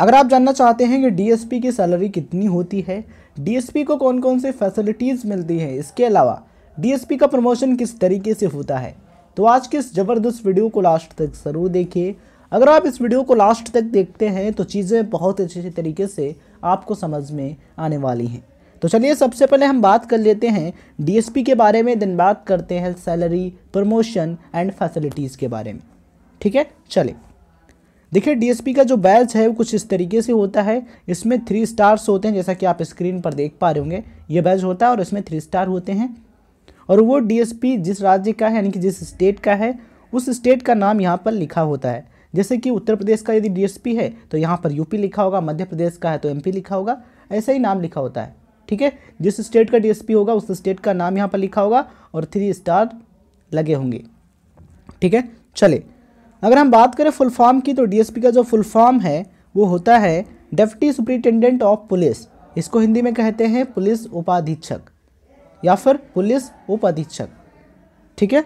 अगर आप जानना चाहते हैं कि डीएसपी की सैलरी कितनी होती है डीएसपी को कौन कौन से फैसिलिटीज़ मिलती है इसके अलावा डीएसपी का प्रमोशन किस तरीके से होता है तो आज के इस ज़बरदस्त वीडियो को लास्ट तक ज़रूर देखिए अगर आप इस वीडियो को लास्ट तक देखते हैं तो चीज़ें बहुत अच्छे तरीके से आपको समझ में आने वाली हैं तो चलिए सबसे पहले हम बात कर लेते हैं डीएसपी के बारे में दिन बात करते हैं सैलरी प्रमोशन एंड फैसिलिटीज़ के बारे में ठीक है चलिए देखिए डीएसपी का जो बैच है वो कुछ इस तरीके से होता है इसमें थ्री स्टार्स होते हैं जैसा कि आप स्क्रीन पर देख पा रहे होंगे ये बैच होता है और इसमें थ्री स्टार होते हैं और वो डीएसपी जिस राज्य का है यानी कि जिस स्टेट का है उस स्टेट का नाम यहाँ पर लिखा होता है जैसे कि उत्तर प्रदेश का यदि डी है तो यहाँ पर यूपी लिखा होगा मध्य प्रदेश का है तो एम लिखा होगा ऐसा ही नाम लिखा होता है ठीक है जिस स्टेट का डी होगा उस स्टेट का नाम यहाँ पर लिखा होगा और थ्री स्टार लगे होंगे ठीक है चले अगर हम बात करें फुल फॉर्म की तो डीएसपी का जो फुल फॉर्म है वो होता है डेप्टी सुप्रिटेंडेंट ऑफ पुलिस इसको हिंदी में कहते हैं पुलिस उपाधीक्षक या फिर पुलिस उप अधीक्षक ठीक है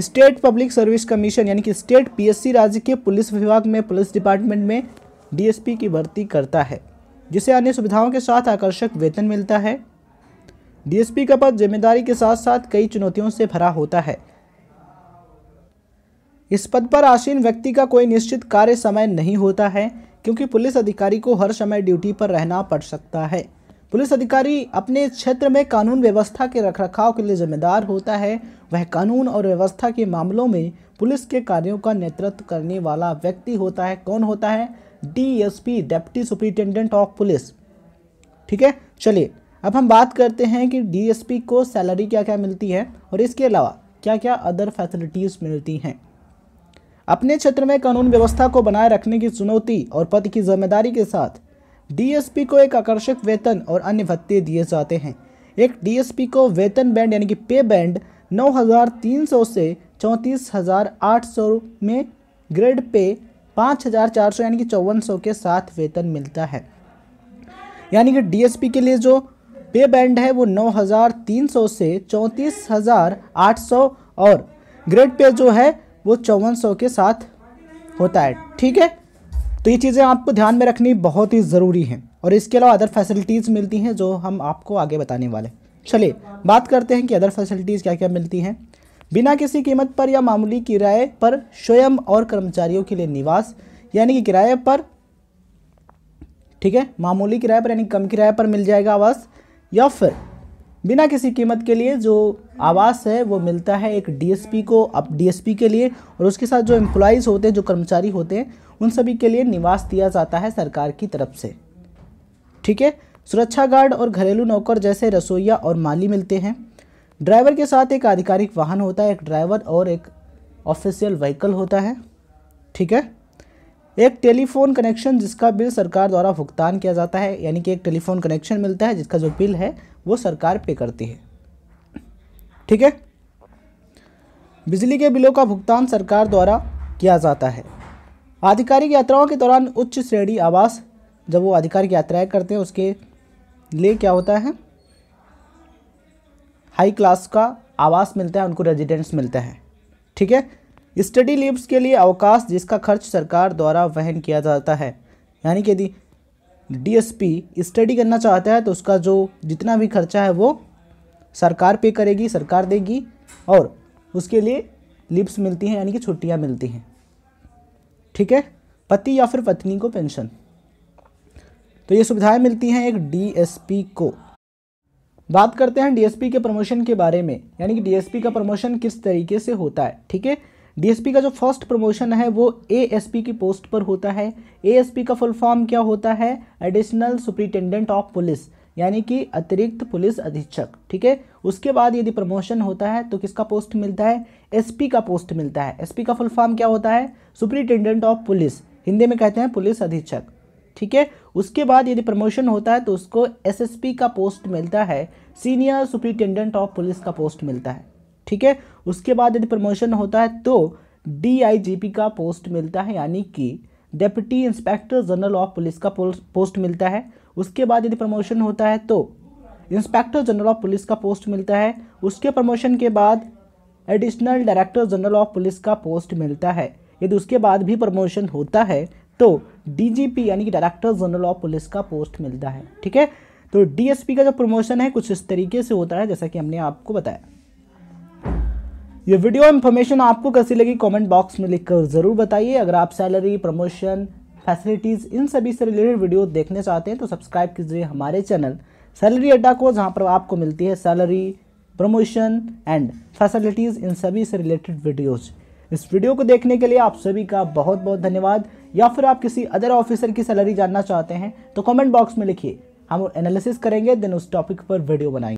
स्टेट पब्लिक सर्विस कमीशन यानी कि स्टेट पीएससी राज्य के पुलिस विभाग में पुलिस डिपार्टमेंट में डीएसपी की भर्ती करता है जिसे अन्य सुविधाओं के साथ आकर्षक वेतन मिलता है डीएसपी का पद जिम्मेदारी के साथ साथ कई चुनौतियों से भरा होता है इस पद पर आसीन व्यक्ति का कोई निश्चित कार्य समय नहीं होता है क्योंकि पुलिस अधिकारी को हर समय ड्यूटी पर रहना पड़ सकता है पुलिस अधिकारी अपने क्षेत्र में कानून व्यवस्था के रखरखाव के लिए जिम्मेदार होता है वह कानून और व्यवस्था के मामलों में पुलिस के कार्यों का नेतृत्व करने वाला व्यक्ति होता है कौन होता है DSP deputy superintendent of police ठीक है चलिए अब हम बात करते हैं कि डीएसपी को सैलरी क्या क्या मिलती है और इसके अलावा क्या क्या अदर फैसिलिटीज़ मिलती हैं अपने क्षेत्र में कानून व्यवस्था को बनाए रखने की चुनौती और पद की जिम्मेदारी के साथ डीएसपी को एक आकर्षक वेतन और अन्य भत्ते दिए जाते हैं एक डीएसपी को वेतन बैंड यानी कि पे बैंड 9,300 से 34,800 में ग्रेड पे 5,400 यानी कि चौवन के साथ वेतन मिलता है यानी कि डीएसपी के लिए जो पे बैंड है वो 9,300 से 34,800 और ग्रेड पे जो है वो चौवन सौ के साथ होता है ठीक है तो ये चीज़ें आपको ध्यान में रखनी बहुत ही ज़रूरी हैं और इसके अलावा अदर फैसिलिटीज़ मिलती हैं जो हम आपको आगे बताने वाले चलिए बात करते हैं कि अदर फैसिलिटीज़ क्या क्या मिलती हैं बिना किसी कीमत पर या मामूली किराए पर स्वयं और कर्मचारियों के लिए निवास यानी कि किराए पर ठीक है मामूली किराए पर यानी कम किराए पर मिल जाएगा आवास या फिर बिना किसी कीमत के लिए जो आवास है वो मिलता है एक डीएसपी को अब डीएसपी के लिए और उसके साथ जो एम्प्लॉयज़ होते हैं जो कर्मचारी होते हैं उन सभी के लिए निवास दिया जाता है सरकार की तरफ से ठीक है सुरक्षा गार्ड और घरेलू नौकर जैसे रसोईया और माली मिलते हैं ड्राइवर के साथ एक आधिकारिक वाहन होता है एक ड्राइवर और एक ऑफिशियल व्हीकल होता है ठीक है एक टेलीफोन कनेक्शन जिसका बिल सरकार द्वारा भुगतान किया जाता है यानी कि एक टेलीफोन कनेक्शन मिलता है जिसका जो बिल है वो सरकार पे करती है ठीक है बिजली के बिलों का भुगतान सरकार द्वारा किया जाता है आधिकारिक यात्राओं के दौरान उच्च श्रेणी आवास जब वो आधिकारिक यात्राएं करते हैं उसके लिए क्या होता है हाई क्लास का आवास मिलता है उनको रेजिडेंस मिलता है ठीक है स्टडी लीव्स के लिए अवकाश जिसका खर्च सरकार द्वारा वहन किया जाता है यानी कि यदि डीएसपी स्टडी करना चाहता है तो उसका जो जितना भी खर्चा है वो सरकार पे करेगी सरकार देगी और उसके लिए लिप्स मिलती हैं यानी कि छुट्टियां मिलती हैं ठीक है पति या फिर पत्नी को पेंशन तो ये सुविधाएं मिलती हैं एक डीएसपी को बात करते हैं डीएसपी के प्रमोशन के बारे में यानी कि डीएसपी का प्रमोशन किस तरीके से होता है ठीक है डीएसपी का जो फर्स्ट प्रमोशन है वो एएसपी की पोस्ट पर होता है एएसपी का फुल फॉर्म क्या होता है एडिशनल सुप्रिंटेंडेंट ऑफ पुलिस यानी कि अतिरिक्त पुलिस अधीक्षक ठीक है उसके बाद यदि प्रमोशन होता है तो किसका पोस्ट मिलता है एसपी का पोस्ट मिलता है एसपी का फुल फॉर्म क्या होता है सुप्रिटेंडेंट ऑफ पुलिस हिंदी में कहते हैं पुलिस अधीक्षक ठीक है उसके बाद यदि प्रमोशन होता है तो उसको एसएसपी का पोस्ट मिलता है सीनियर सुप्रिंटेंडेंट ऑफ पुलिस का पोस्ट मिलता है ठीक है उसके बाद यदि प्रमोशन होता है तो डीआईजीपी का पोस्ट मिलता है यानी कि deputy inspector general of police का पोस्ट मिलता है उसके बाद यदि प्रमोशन होता है तो इंस्पेक्टर जनरल ऑफ पुलिस का पोस्ट मिलता है उसके प्रमोशन के बाद additional director general of police का पोस्ट मिलता है यदि उसके बाद भी प्रमोशन होता है तो डीजीपी यानी कि डायरेक्टर जनरल ऑफ पुलिस का पोस्ट मिलता है ठीक है तो डीएसपी का जो प्रमोशन है कुछ इस तरीके से होता है जैसा कि हमने आपको बताया ये वीडियो इन्फॉर्मेशन आपको कैसी लगी कमेंट बॉक्स में लिखकर ज़रूर बताइए अगर आप सैलरी प्रमोशन फैसिलिटीज़ इन सभी से रिलेटेड वीडियो देखने चाहते हैं तो सब्सक्राइब कीजिए हमारे चैनल सैलरी अड्डा को जहाँ पर आपको मिलती है सैलरी प्रमोशन एंड फैसिलिटीज़ इन सभी से रिलेटेड वीडियोज़ इस वीडियो को देखने के लिए आप सभी का बहुत बहुत धन्यवाद या फिर आप किसी अदर ऑफिसर की सैलरी जानना चाहते हैं तो कमेंट बॉक्स में लिखिए हम एनालिसिस करेंगे देन उस टॉपिक पर वीडियो बनाएंगे